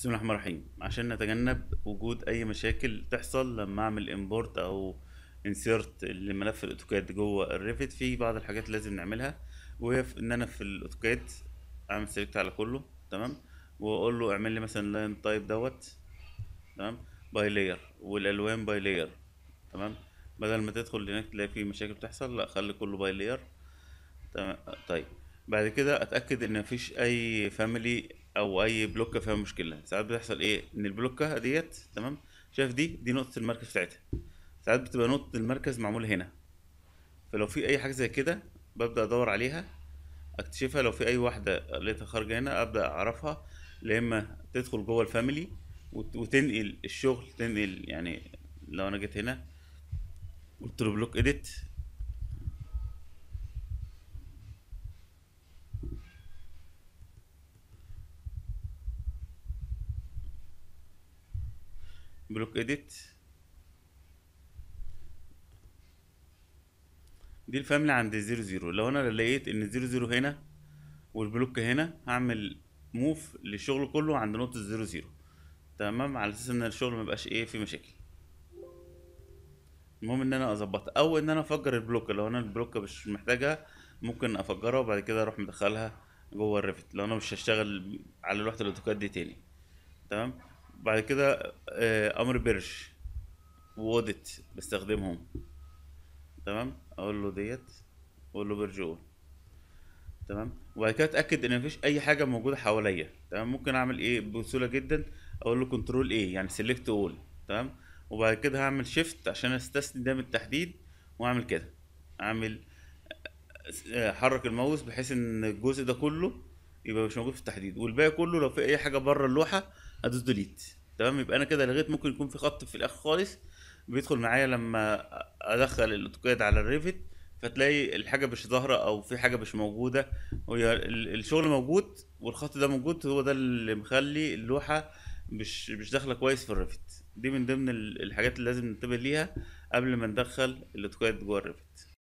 بسم الله الرحمن الرحيم عشان نتجنب وجود اي مشاكل تحصل لما اعمل امبورت او انسيرت لملف الاوتوكاد جوه الريفت في بعض الحاجات لازم نعملها وهي ان انا في الاوتوكاد اعمل سيلكت على كله تمام واقول له اعمل لي مثلا لاين تايب دوت تمام باي لاير والالوان باي لاير تمام بدل ما تدخل هناك تلاقي في مشاكل بتحصل لا خلي كله باي لاير تمام طيب بعد كده اتاكد ان مفيش اي فاميلي او اي بلوكه فيها مشكله ساعات بتحصل ايه ان البلوكه ديت تمام شايف دي دي نقطه المركز بتاعتها ساعات بتبقى نقطه المركز معموله هنا فلو في اي حاجه زي كده ببدا ادور عليها اكتشفها لو في اي واحده لقيتها خارجه هنا ابدا اعرفها يا اما تدخل جوه الفاميلي وتنقل الشغل تنقل يعني لو انا جيت هنا قلت له بلوك اديت بلوك اديت دي الفاملي عند زيرو زيرو لو انا لقيت ان زيرو زيرو هنا والبلوك هنا هعمل موف للشغل كله عند نقطة زيرو زيرو تمام على اساس ان الشغل ميبقاش ايه في مشاكل المهم ان انا اظبطها او ان انا افجر البلوك لو انا البلوك مش محتاجها ممكن افجرها وبعد كده اروح مدخلها جوه الريفت لو انا مش هشتغل على لوحة الاوتوكاد دي تاني تمام بعد كده آه، امر برش وودت بستخدمهم تمام اقول له ديت اقول له برج اون تمام وبعد كده اتاكد ان مفيش اي حاجه موجوده حواليا تمام ممكن اعمل ايه بسهوله جدا اقول له كنترول ايه يعني سيلكت اول تمام وبعد كده هعمل شيفت عشان استثني ده من التحديد واعمل كده اعمل آه، حرك الماوس بحيث ان الجزء ده كله يبقى مش موجود في التحديد والباقي كله لو في اي حاجه بره اللوحه ادوس ديليت تمام يبقى انا كده لغيت ممكن يكون في خط في الاخر خالص بيدخل معايا لما ادخل الاوتوكاد على الريفت فتلاقي الحاجه مش ظاهره او في حاجه مش موجوده وهي الشغل موجود والخط ده موجود هو ده اللي مخلي اللوحه مش مش داخله كويس في الريفت دي من ضمن الحاجات اللي لازم ننتبه ليها قبل ما ندخل الاوتوكاد جوه الريفت